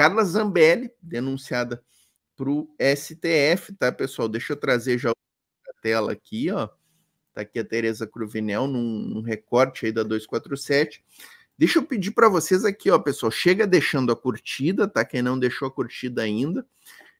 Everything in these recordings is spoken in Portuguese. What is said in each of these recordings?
Carla Zambelli, denunciada para o STF, tá, pessoal? Deixa eu trazer já a tela aqui, ó. Tá aqui a Tereza Cruvinel num, num recorte aí da 247. Deixa eu pedir para vocês aqui, ó, pessoal, chega deixando a curtida, tá? Quem não deixou a curtida ainda,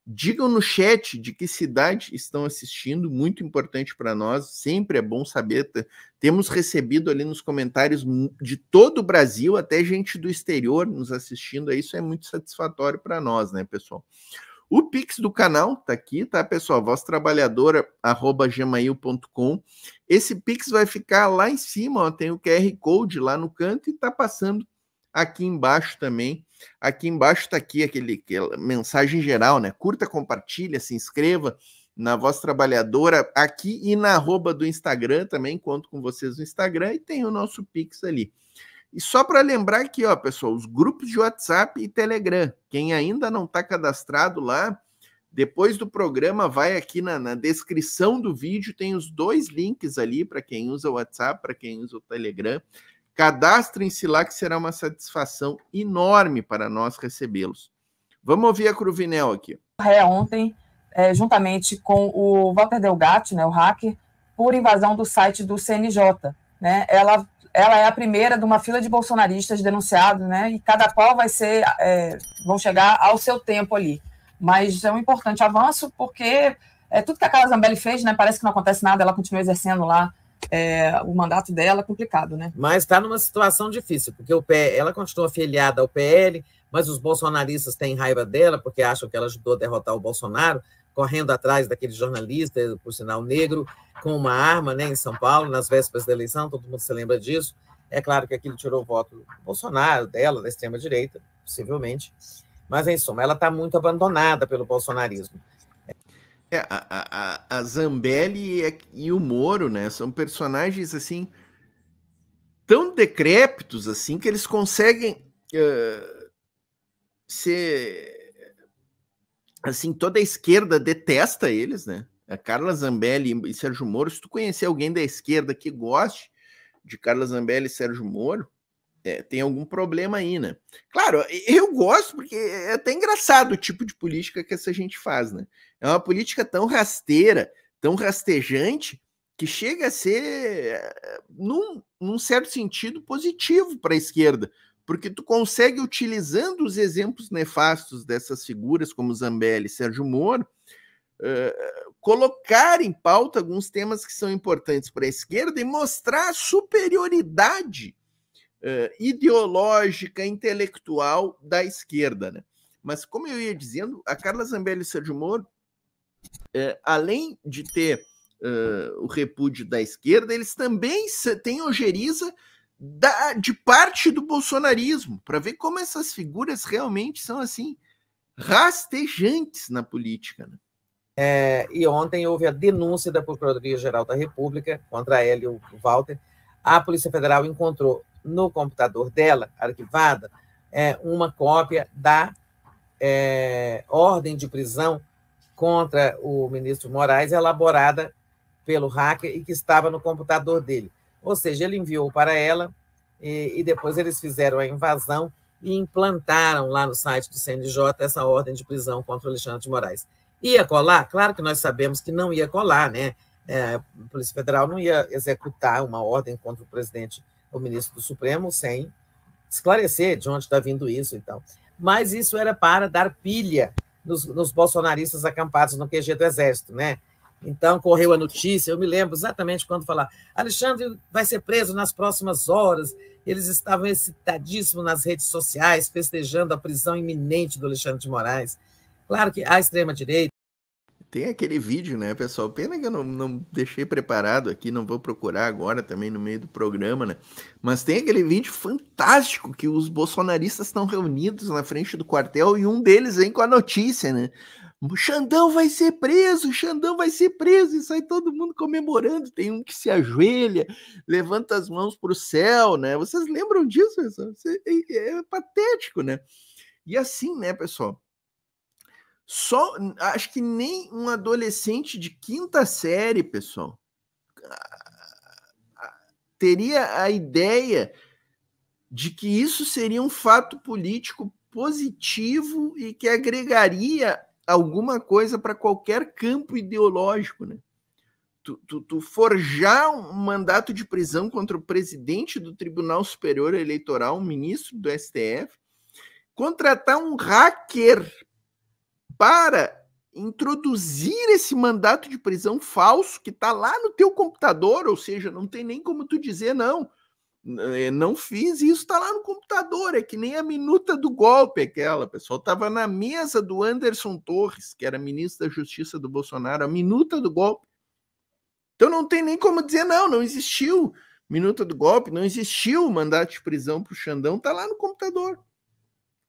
Digam no chat de que cidade estão assistindo, muito importante para nós, sempre é bom saber. Temos recebido ali nos comentários de todo o Brasil, até gente do exterior nos assistindo, isso é muito satisfatório para nós, né, pessoal? O Pix do canal tá aqui, tá, pessoal? voztrabalhadora@gmail.com. Esse Pix vai ficar lá em cima, ó, tem o QR Code lá no canto e tá passando aqui embaixo também Aqui embaixo está aqui aquele, aquela mensagem geral, né? Curta, compartilha, se inscreva na Voz Trabalhadora aqui e na arroba do Instagram também, conto com vocês no Instagram e tem o nosso Pix ali. E só para lembrar aqui, ó, pessoal, os grupos de WhatsApp e Telegram. Quem ainda não está cadastrado lá, depois do programa, vai aqui na, na, descrição do vídeo, tem os dois links ali para quem usa o WhatsApp, para quem usa o Telegram. Cadastrem-se lá que será uma satisfação enorme para nós recebê-los. Vamos ouvir a Cruvinel aqui. Ré ontem, é, juntamente com o Walter Delgatti, né, o hacker, por invasão do site do CNJ. Né? Ela, ela é a primeira de uma fila de bolsonaristas denunciados, né? e cada qual vai ser, é, vão chegar ao seu tempo ali. Mas é um importante avanço, porque é tudo que a Carla Zambelli fez, né? Parece que não acontece nada, ela continua exercendo lá é, o mandato dela é complicado, né? Mas está numa situação difícil, porque o PL, ela continua afiliada ao PL, mas os bolsonaristas têm raiva dela, porque acham que ela ajudou a derrotar o Bolsonaro, correndo atrás daquele jornalista, por sinal negro, com uma arma né, em São Paulo, nas vésperas da eleição, todo mundo se lembra disso. É claro que aquilo tirou o voto do Bolsonaro, dela, da extrema-direita, possivelmente. Mas, em suma, ela está muito abandonada pelo bolsonarismo. É, a, a, a Zambelli e, e, o Moro, né? São personagens assim tão decrépitos assim que eles conseguem uh, ser assim toda a esquerda detesta eles, né? A Carla Zambelli e Sérgio Moro. Se tu conhecer alguém da esquerda que goste de Carla Zambelli e Sérgio Moro, é, tem algum problema aí, né? Claro, eu gosto porque é até engraçado o tipo de política que essa gente faz, né? É uma política tão rasteira, tão rastejante, que chega a ser, eh, num, num certo sentido, positivo para a esquerda, porque tu consegue, utilizando os exemplos nefastos dessas figuras, como Zambelli e Sérgio Moro, uh, colocar em pauta alguns temas que são importantes para a esquerda e mostrar a superioridade uh, ideológica, intelectual da esquerda. Né? Mas, como eu ia dizendo, a Carla Zambelli Sedmor, uh, eh, além de ter uh, o repúdio da esquerda, eles também têm ojeriza da, de parte do bolsonarismo, para ver como essas figuras realmente são assim rastejantes na política. Né? É, e ontem houve a denúncia da Procuradoria-Geral da República contra Hélio Walter. A Polícia Federal encontrou no computador dela, arquivada, é, uma cópia da é, ordem de prisão contra o ministro Moraes, elaborada pelo hacker e que estava no computador dele. Ou seja, ele enviou para ela e, e depois eles fizeram a invasão e implantaram lá no site do CNJ essa ordem de prisão contra o Alexandre de Moraes. Ia colar? Claro que nós sabemos que não ia colar, né? É, a Polícia Federal não ia executar uma ordem contra o presidente o ministro do Supremo, sem esclarecer de onde está vindo isso então. Mas isso era para dar pilha nos, nos bolsonaristas acampados no QG do Exército, né? Então correu a notícia, eu me lembro exatamente quando falar: Alexandre vai ser preso nas próximas horas. Eles estavam excitadíssimos nas redes sociais, festejando a prisão iminente do Alexandre de Moraes. Claro que a extrema-direita tem aquele vídeo, né, pessoal? Pena que eu não, não deixei preparado aqui, não vou procurar agora também no meio do programa, né? Mas tem aquele vídeo fantástico que os bolsonaristas estão reunidos na frente do quartel e um deles vem com a notícia, né? Xandão vai ser preso, Xandão vai ser preso, e sai todo mundo comemorando. Tem um que se ajoelha, levanta as mãos para o céu, né? Vocês lembram disso, pessoal? É, é, é patético, né? E assim, né, pessoal? Só acho que nem um adolescente de quinta série, pessoal, ah, teria a ideia de que isso seria um fato político positivo e que agregaria alguma coisa para qualquer campo ideológico, né? Tu, tu, tu, forjar um mandato de prisão contra o presidente do Tribunal Superior Eleitoral, um ministro do STF, contratar um hacker para introduzir esse mandato de prisão falso que está lá no teu computador, ou seja, não tem nem como tu dizer não, eh, não fiz, isso está lá no computador, é que nem a minuta do golpe aquela, pessoal, estava na mesa do Anderson Torres, que era ministro da Justiça do Bolsonaro, a minuta do golpe. Então não tem nem como dizer não, não existiu minuta do golpe, não existiu mandato de prisão para o Xandão, está lá no computador.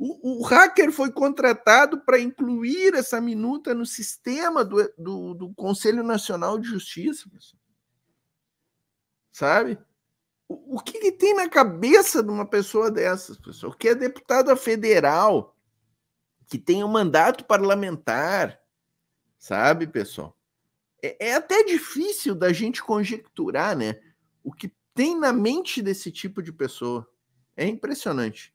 O, o hacker foi contratado para incluir essa minuta no sistema do, do, do Conselho Nacional de Justiça. Sabe? O, o que, que tem na cabeça de uma pessoa dessas, pessoal? Que é deputada federal, que tem um mandato parlamentar, sabe, pessoal? É, é até difícil da gente conjecturar, né? O que tem na mente desse tipo de pessoa. É impressionante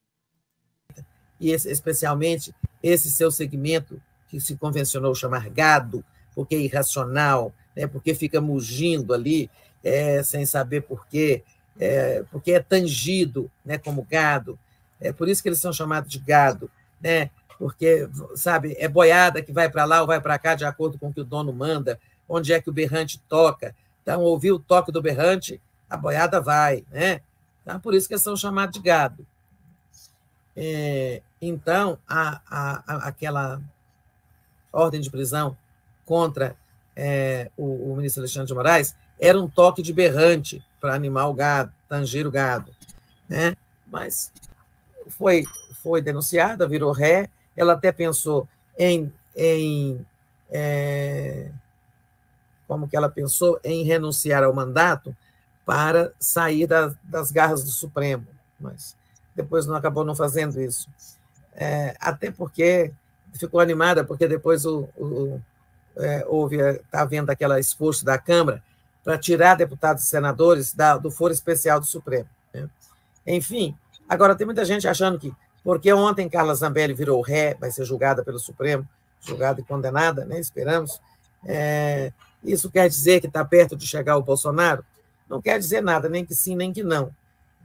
e esse, especialmente esse seu segmento que se convencionou chamar gado, porque é irracional, né, porque fica mugindo ali é, sem saber por quê, é, porque é tangido né, como gado. É por isso que eles são chamados de gado, né? porque, sabe, é boiada que vai para lá ou vai para cá de acordo com o que o dono manda, onde é que o berrante toca. Então, ouvir o toque do berrante, a boiada vai, né? Então, por isso que eles são chamados de gado. É, então, a, a, a, aquela ordem de prisão contra é, o, o, ministro Alexandre de Moraes era um toque de berrante para animar o gado, tanger o gado. Né? Mas foi, foi denunciada, virou ré, ela até pensou em. em é, como que ela pensou em renunciar ao mandato para sair da, das garras do Supremo, mas depois não acabou não fazendo isso é, até porque ficou animada, porque depois o, o, é, houve, está é, havendo aquele esforço da Câmara para tirar deputados e senadores da, do foro especial do Supremo. Né? Enfim, agora tem muita gente achando que, porque ontem Carla Zambelli virou ré, vai ser julgada pelo Supremo, julgada e condenada, né? esperamos, é, isso quer dizer que está perto de chegar o Bolsonaro? Não quer dizer nada, nem que sim, nem que não,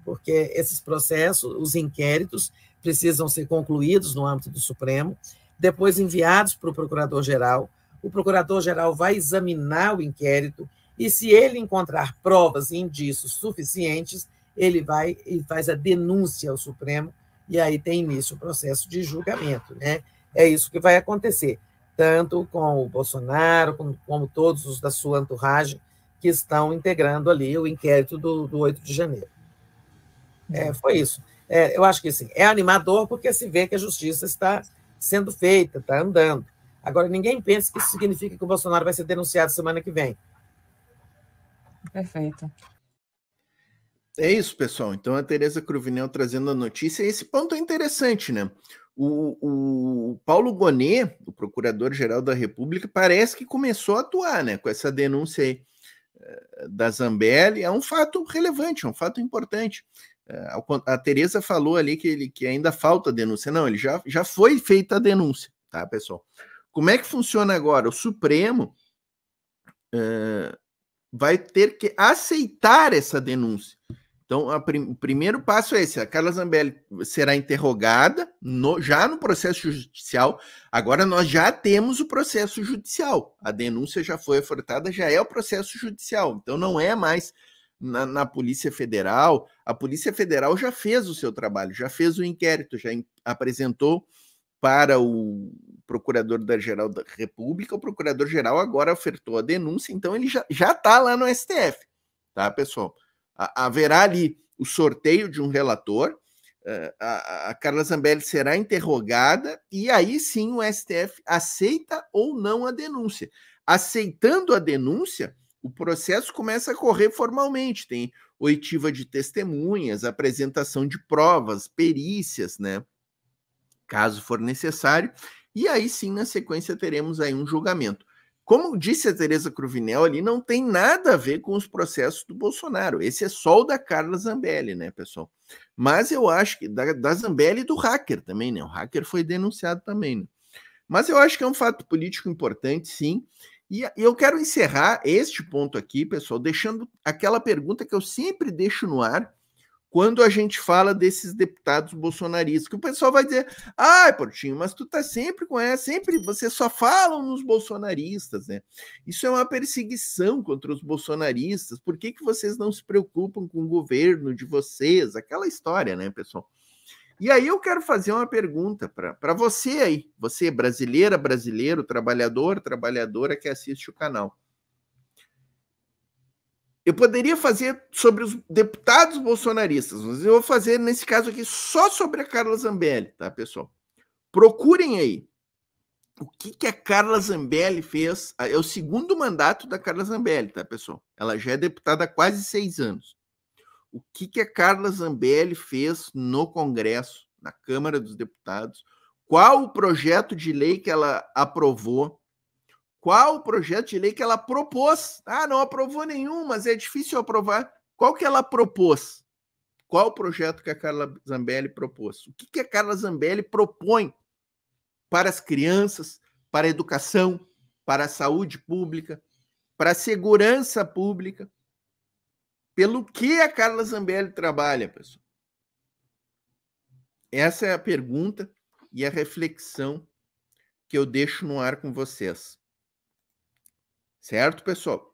porque esses processos, os inquéritos, precisam ser concluídos no âmbito do Supremo, depois enviados para o Procurador-Geral. O Procurador-Geral vai examinar o inquérito e, se ele encontrar provas e indícios suficientes, ele vai e faz a denúncia ao Supremo e aí tem início o processo de julgamento, né? É isso que vai acontecer, tanto com o Bolsonaro, como, como todos os da sua entourage que estão integrando ali o inquérito do, do 8 de janeiro. É, uhum. foi isso é, eu acho que assim, é animador porque se vê que a justiça está sendo feita, está andando. Agora, ninguém pensa que isso significa que o Bolsonaro vai ser denunciado semana que vem. Perfeito. É isso, pessoal. Então, a Tereza Cruvinel trazendo a notícia. Esse ponto é interessante, né? O, o Paulo Gonet, o Procurador-Geral da República, parece que começou a atuar, né? Com essa denúncia aí eh, da Zambelli. É um fato relevante, é um fato importante. É, a Tereza falou ali que, ele, que ainda falta denúncia. Não, ele já, já foi feita a denúncia, tá, pessoal? Como é que funciona agora? O Supremo uh, vai ter que aceitar essa denúncia. Então, prim o primeiro passo é esse: a Carla Zambelli será interrogada no, já no processo judicial. Agora nós já temos o processo judicial. A denúncia já foi ofertada, já é o processo judicial. Então, não é mais na, na, Polícia Federal, a Polícia Federal já fez o seu trabalho, já fez o inquérito, já apresentou para o Procurador-Geral da República, o Procurador-Geral agora ofertou a denúncia, então ele já está lá no STF, tá, pessoal? A, haverá ali o sorteio de um relator, eh, a, a Carla Zambelli será interrogada e aí sim o STF aceita ou não a denúncia. Aceitando a denúncia, o processo começa a correr formalmente. Tem oitiva de testemunhas, apresentação de provas, perícias, né? Caso for necessário. E aí sim, na sequência, teremos aí um julgamento. Como disse a Tereza Cruvinel ali, não tem nada a ver com os processos do Bolsonaro. Esse é só o da Carla Zambelli, né, pessoal? Mas eu acho que da, da Zambelli e do hacker também, né? O hacker foi denunciado também, né? Mas eu acho que é um fato político importante, sim, e eu quero encerrar este ponto aqui, pessoal, deixando aquela pergunta que eu sempre deixo no ar quando a gente fala desses deputados bolsonaristas, que o pessoal vai dizer: "Ah, Portinho, mas tu tá sempre com essa, sempre você só falam nos bolsonaristas, né? Isso é uma perseguição contra os bolsonaristas. Por que que vocês não se preocupam com o governo de vocês? Aquela história, né, pessoal? E aí eu quero fazer uma pergunta para você aí, você brasileira, brasileiro, trabalhador, trabalhadora que assiste o canal. Eu poderia fazer sobre os deputados bolsonaristas, mas eu vou fazer nesse caso aqui só sobre a Carla Zambelli, tá, pessoal? Procurem aí. O que, que a Carla Zambelli fez? É o segundo mandato da Carla Zambelli, tá, pessoal? Ela já é deputada há quase seis anos o que, que a Carla Zambelli fez no Congresso, na Câmara dos Deputados, qual o projeto de lei que ela aprovou, qual o projeto de lei que ela propôs. Ah, não aprovou nenhum, mas é difícil aprovar. Qual que ela propôs? Qual o projeto que a Carla Zambelli propôs? O que, que a Carla Zambelli propõe para as crianças, para a educação, para a saúde pública, para a segurança pública? Pelo que a Carla Zambelli trabalha, pessoal? Essa é a pergunta e a reflexão que eu deixo no ar com vocês. Certo, pessoal?